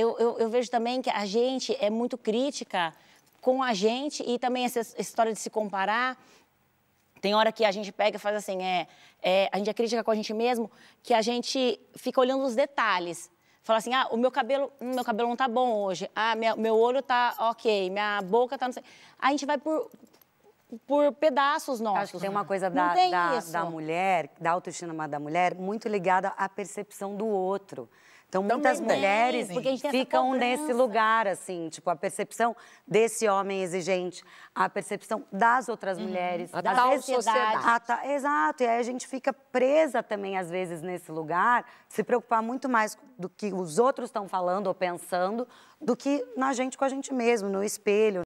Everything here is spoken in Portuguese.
eu, eu, eu vejo também que a gente é muito crítica com a gente e também essa história de se comparar. Tem hora que a gente pega e faz assim, é, é, a gente é crítica com a gente mesmo, que a gente fica olhando os detalhes. Fala assim, ah, o meu cabelo, hum, meu cabelo não tá bom hoje. Ah, minha, meu olho tá ok, minha boca tá não sei. A gente vai por, por pedaços nossos. Acho que tem né? uma coisa da, da, da, mulher, da autoestima da mulher, muito ligada à percepção do outro. Então, Também muitas mulheres tem, ficam nesse lugar, assim, tipo, a percepção desse homem exigente, a percepção das outras uhum. mulheres, a da tal sociedade. sociedade. Ah, Ta... Tá, exato, e aí a gente fica presa também, às vezes, nesse lugar, se preocupar muito mais do que os outros estão falando ou pensando, do que na gente com a gente mesmo, no espelho.